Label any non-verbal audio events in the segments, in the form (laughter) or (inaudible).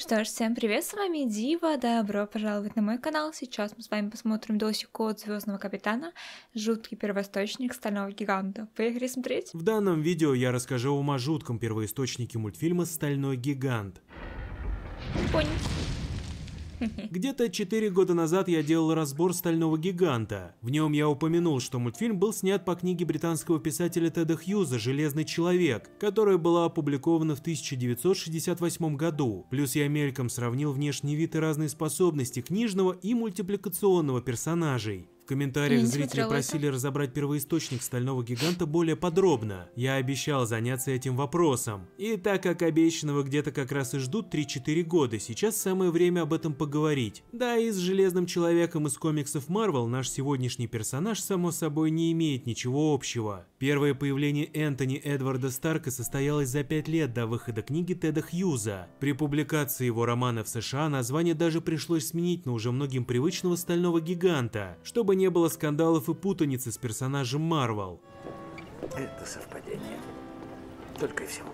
Что ж, всем привет, с вами Дива, добро пожаловать на мой канал. Сейчас мы с вами посмотрим досику от Звездного Капитана, жуткий первоисточник Стального Гиганта. Поехали смотреть? В данном видео я расскажу вам о жутком первоисточнике мультфильма Стальной Гигант. Понял. (laughs) Где-то 4 года назад я делал разбор «Стального гиганта». В нем я упомянул, что мультфильм был снят по книге британского писателя Теда Хьюза «Железный человек», которая была опубликована в 1968 году. Плюс я мельком сравнил внешний вид и разные способности книжного и мультипликационного персонажей комментариях зрители просили это. разобрать первоисточник стального гиганта более подробно. Я обещал заняться этим вопросом. И так как обещанного где-то как раз и ждут 3-4 года, сейчас самое время об этом поговорить. Да и с Железным Человеком из комиксов Марвел наш сегодняшний персонаж само собой не имеет ничего общего. Первое появление Энтони Эдварда Старка состоялось за пять лет до выхода книги Теда Хьюза. При публикации его романа в США название даже пришлось сменить на уже многим привычного стального гиганта, чтобы не было скандалов и путаницы с персонажем Марвел. Это совпадение. Только и всего.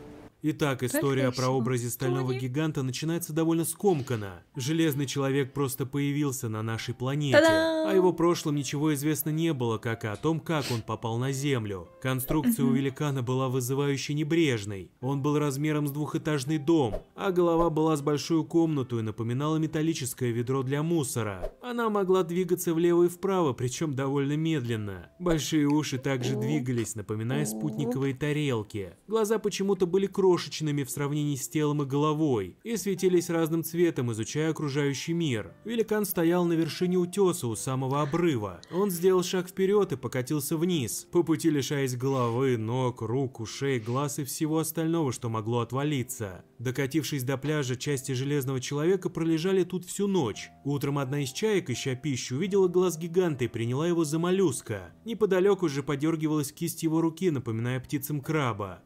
Итак, история про образе стального гиганта начинается довольно скомканно. Железный человек просто появился на нашей планете. та О его прошлом ничего известно не было, как и о том, как он попал на Землю. Конструкция у великана была вызывающе небрежной. Он был размером с двухэтажный дом, а голова была с большую комнату и напоминала металлическое ведро для мусора. Она могла двигаться влево и вправо, причем довольно медленно. Большие уши также двигались, напоминая спутниковые тарелки. Глаза почему-то были кровью крошечными в сравнении с телом и головой, и светились разным цветом, изучая окружающий мир. Великан стоял на вершине утеса у самого обрыва. Он сделал шаг вперед и покатился вниз, по пути лишаясь головы, ног, рук, ушей, глаз и всего остального, что могло отвалиться. Докатившись до пляжа, части Железного Человека пролежали тут всю ночь. Утром одна из чаек, ища пищу, увидела глаз гиганта и приняла его за моллюска. Неподалеку же подергивалась кисть его руки, напоминая птицам краба.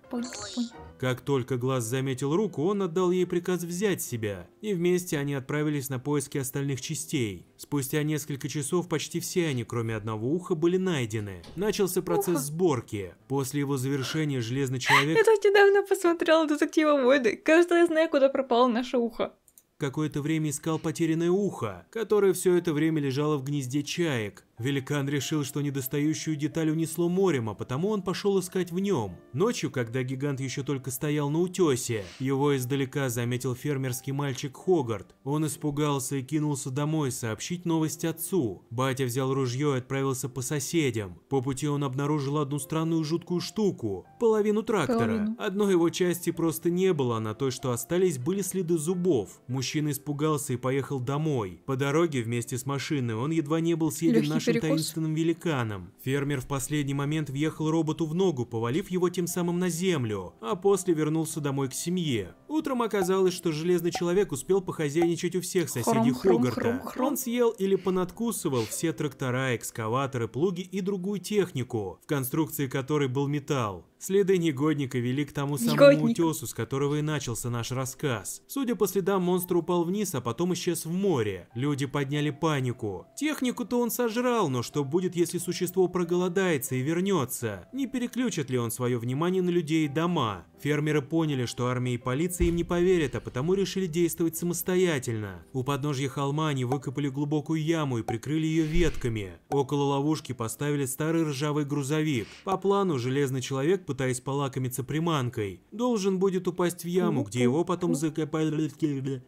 Как только только глаз заметил руку, он отдал ей приказ взять себя, и вместе они отправились на поиски остальных частей. Спустя несколько часов почти все они, кроме одного уха, были найдены. Начался процесс Ухо. сборки. После его завершения Железный Человек... Я так недавно посмотрела детектива Войды. Кажется, я знаю, куда пропало наше ухо какое-то время искал потерянное ухо, которое все это время лежало в гнезде чаек, Великан решил, что недостающую деталь унесло морем, а потому он пошел искать в нем. Ночью, когда гигант еще только стоял на утесе, его издалека заметил фермерский мальчик Хогарт. Он испугался и кинулся домой сообщить новость отцу. Батя взял ружье и отправился по соседям. По пути он обнаружил одну странную жуткую штуку – половину трактора. Половину. Одной его части просто не было, на той, что остались, были следы зубов. Мужчина испугался и поехал домой. По дороге вместе с машиной он едва не был съеден Легкий перекус? таинственным великаном. Фермер в последний момент въехал роботу в ногу, повалив его тем самым на землю, а после вернулся домой к семье. Утром оказалось, что Железный Человек успел похозяйничать у всех соседей хрум, Хогарта. Хрум, хрум, хрум. Он съел или понадкусывал все трактора, экскаваторы, плуги и другую технику, в конструкции которой был металл. Следы негодника вели к тому самому Негодник. утесу, с которого и начался наш рассказ. Судя по следам, монстр упал вниз, а потом исчез в море. Люди подняли панику. Технику-то он сожрал, но что будет, если существо проголодается и вернется? Не переключит ли он свое внимание на людей и дома? Фермеры поняли, что армия и полиция им не поверят, а потому решили действовать самостоятельно. У подножья холма они выкопали глубокую яму и прикрыли ее ветками. Около ловушки поставили старый ржавый грузовик. По плану, Железный Человек, пытаясь полакомиться приманкой, должен будет упасть в яму, где его потом закопали...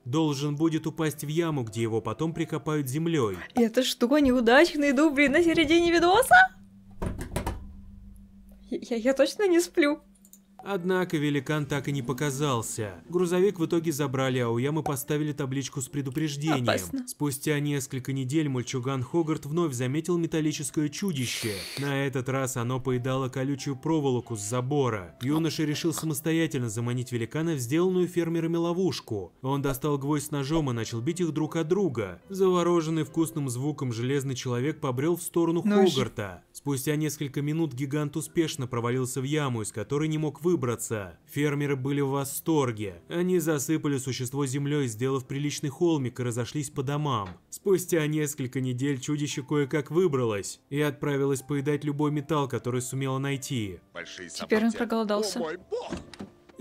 Должен будет упасть в яму, где его потом прикопают землей. Это что, неудачный дубль на середине видоса? Я, я точно не сплю. Однако великан так и не показался. Грузовик в итоге забрали, а у ямы поставили табличку с предупреждением. Опасно. Спустя несколько недель мальчуган Хогарт вновь заметил металлическое чудище. На этот раз оно поедало колючую проволоку с забора. Юноша решил самостоятельно заманить великана в сделанную фермерами ловушку. Он достал гвоздь с ножом и начал бить их друг от друга. Завороженный вкусным звуком железный человек побрел в сторону Нож. Хогарта. Спустя несколько минут гигант успешно провалился в яму, из которой не мог выбраться выбраться. Фермеры были в восторге. Они засыпали существо землей, сделав приличный холмик и разошлись по домам. Спустя несколько недель чудище кое-как выбралось и отправилось поедать любой металл, который сумело найти. Теперь он проголодался. О мой бог!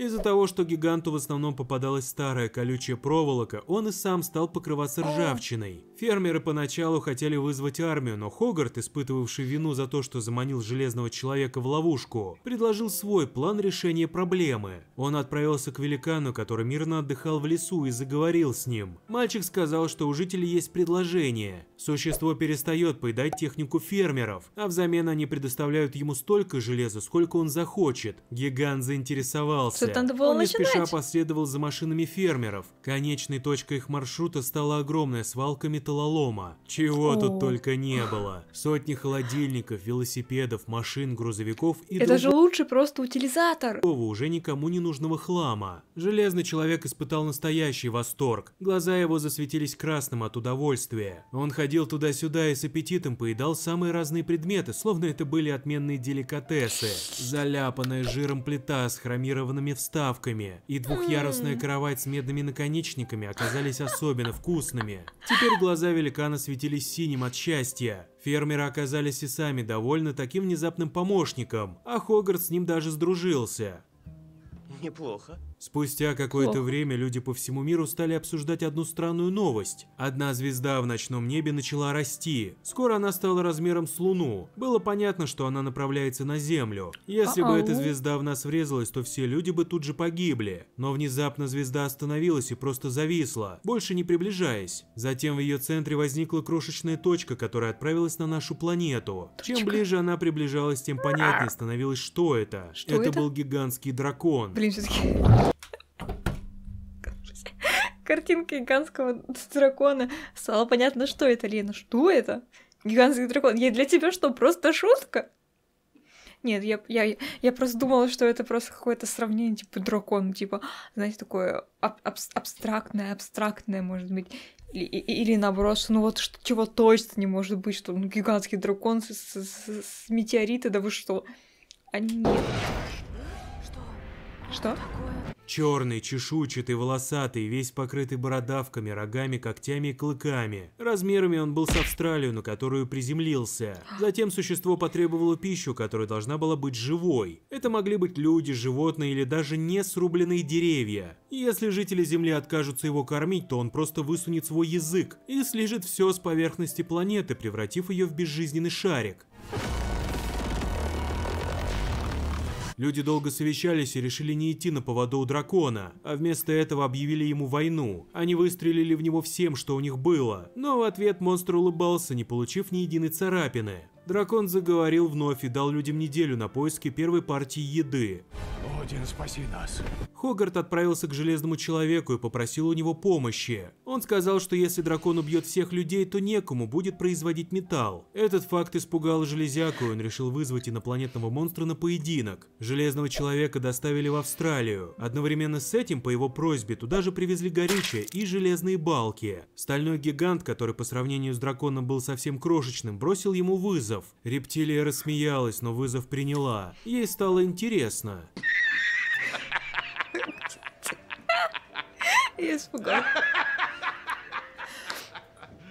Из-за того, что гиганту в основном попадалась старая колючая проволока, он и сам стал покрываться ржавчиной. Фермеры поначалу хотели вызвать армию, но Хогарт, испытывавший вину за то, что заманил железного человека в ловушку, предложил свой план решения проблемы. Он отправился к великану, который мирно отдыхал в лесу и заговорил с ним. Мальчик сказал, что у жителей есть предложение. Существо перестает поедать технику фермеров, а взамен они предоставляют ему столько железа, сколько он захочет. Гигант заинтересовался тут надо было Он начинать. спеша последовал за машинами фермеров. Конечной точкой их маршрута стала огромная свалка металлолома. Чего О. тут только не было. Сотни холодильников, велосипедов, машин, грузовиков и... Это друг... же лучше просто утилизатор. ...уже никому не нужного хлама. Железный человек испытал настоящий восторг. Глаза его засветились красным от удовольствия. Он ходил туда-сюда и с аппетитом поедал самые разные предметы, словно это были отменные деликатесы. Заляпанная жиром плита с хромированными вставками, и двухъярусная кровать с медными наконечниками оказались особенно вкусными. Теперь глаза великана светились синим от счастья. Фермеры оказались и сами довольны таким внезапным помощником, а Хогвартс с ним даже сдружился. Неплохо. Спустя какое-то время люди по всему миру стали обсуждать одну странную новость. Одна звезда в ночном небе начала расти. Скоро она стала размером с Луну. Было понятно, что она направляется на Землю. Если бы эта звезда в нас врезалась, то все люди бы тут же погибли. Но внезапно звезда остановилась и просто зависла, больше не приближаясь. Затем в ее центре возникла крошечная точка, которая отправилась на нашу планету. Чем ближе она приближалась, тем понятнее становилось, что это. Что это, это был гигантский дракон. Блин, все картинка гигантского (laughs) дракона. Стало понятно, что это, Лена. Что это? Гигантский дракон. Я для тебя что, просто шутка? Нет, я, я, я просто думала, что это просто какое-то сравнение, типа дракон, типа, знаете, такое аб- абстрактное, абстрактное, может быть. Или, или наоборот, ну вот что, чего точно не может быть, что ну, гигантский дракон с, с, с, с метеорита, да вы что? Они нет. Что? Что? что? Черный, чешуйчатый, волосатый, весь покрытый бородавками, рогами, когтями и клыками. Размерами он был с Австралию, на которую приземлился. Затем существо потребовало пищу, которая должна была быть живой. Это могли быть люди, животные или даже не срубленные деревья. если жители Земли откажутся его кормить, то он просто высунет свой язык и слежит все с поверхности планеты, превратив ее в безжизненный шарик. Люди долго совещались и решили не идти на поводу у дракона, а вместо этого объявили ему войну. Они выстрелили в него всем, что у них было, но в ответ монстр улыбался, не получив ни единой царапины. Дракон заговорил вновь и дал людям неделю на поиски первой партии еды. Господин, спаси нас. Хогарт отправился к Железному Человеку и попросил у него помощи. Он сказал, что если дракон убьет всех людей, то некому будет производить металл. Этот факт испугал Железяку, и он решил вызвать инопланетного монстра на поединок. Железного Человека доставили в Австралию. Одновременно с этим, по его просьбе, туда же привезли горючее и железные балки. Стальной гигант, который по сравнению с драконом был совсем крошечным, бросил ему вызов. Рептилия рассмеялась, но вызов приняла. Ей стало интересно. Isso, agora.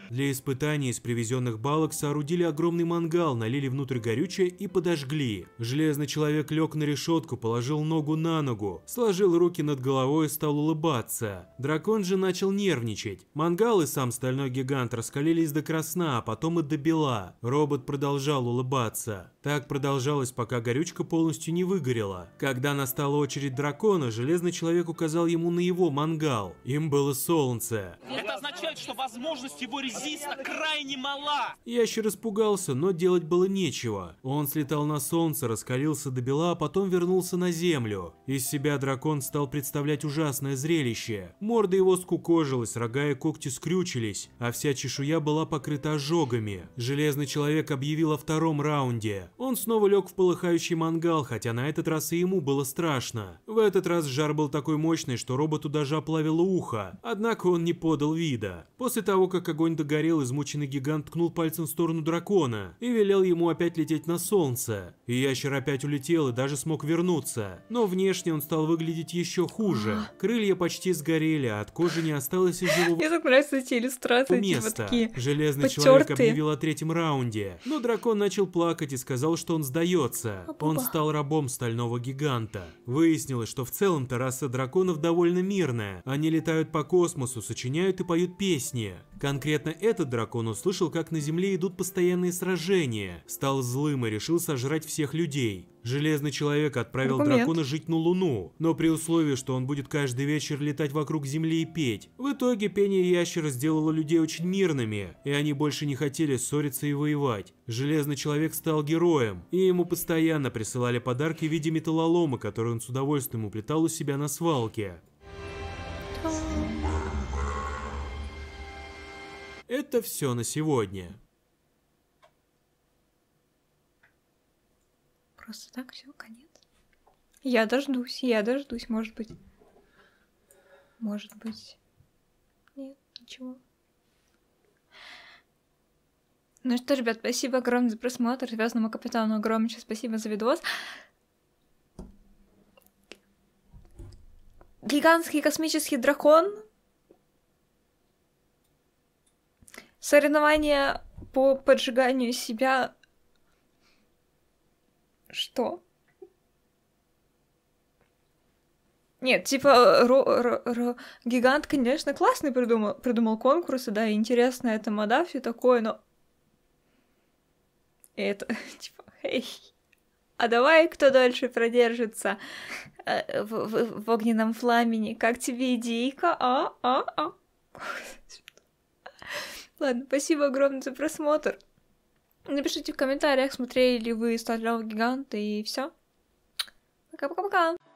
Для испытания из привезенных балок соорудили огромный мангал, налили внутрь горючее и подожгли. Железный человек лег на решетку, положил ногу на ногу, сложил руки над головой и стал улыбаться. Дракон же начал нервничать. Мангал и сам стальной гигант раскалились до красна, а потом и до бела. Робот продолжал улыбаться. Так продолжалось, пока горючка полностью не выгорела. Когда настала очередь дракона, Железный Человек указал ему на его мангал. Им было солнце. Это значит, означает, что возможность его резиста крайне мала. Ящер испугался, но делать было нечего. Он слетал на солнце, раскалился до бела, а потом вернулся на землю. Из себя дракон стал представлять ужасное зрелище. Морда его скукожилась, рога и когти скрючились, а вся чешуя была покрыта ожогами. Железный человек объявил о втором раунде. Он снова лег в полыхающий мангал, хотя на этот раз и ему было страшно. В этот раз жар был такой мощный, что роботу даже оплавило ухо, однако он не подал вида. Рида. После того, как огонь догорел, измученный гигант ткнул пальцем в сторону дракона и велел ему опять лететь на солнце. И ящер опять улетел и даже смог вернуться. Но внешне он стал выглядеть еще хуже. Крылья почти сгорели, а от кожи не осталось и живого Мне (laughs) так нравятся эти иллюстрации, места. Типа Железный потертые. человек объявил о третьем раунде, но дракон начал плакать и сказал, что он сдается. он стал рабом стального гиганта. Выяснилось, что в целом-то раса драконов довольно мирная. Они летают по космосу, сочиняют и поют песни. Конкретно этот дракон услышал, как на земле идут постоянные сражения, стал злым и решил сожрать всех людей. Железный человек отправил Документ. дракона жить на Луну, но при условии, что он будет каждый вечер летать вокруг Земли и петь. В итоге пение ящера сделало людей очень мирными, и они больше не хотели ссориться и воевать. Железный человек стал героем, и ему постоянно присылали подарки в виде металлолома, который он с удовольствием уплетал у себя на свалке. это все на сегодня. Просто так все, конец. Я дождусь, я дождусь, может быть. Может быть. Нет, ничего. Ну что, ребят, спасибо огромное за просмотр. Звездному капитану огромное спасибо за видос. Гигантский космический дракон Соревнования по поджиганию себя... Что? Нет, типа, ро, ро, ро, гигант, конечно, классный придумал, придумал конкурсы, да, и интересно это мода, все такое, но... И это, (laughs) типа, эй, а давай кто дальше продержится э, в, в, в огненном пламени, как тебе идейка, а, а, а? (laughs) Ладно, спасибо огромное за просмотр. Напишите в комментариях, смотрели ли вы «Сталь гиганта» и все. Пока-пока-пока!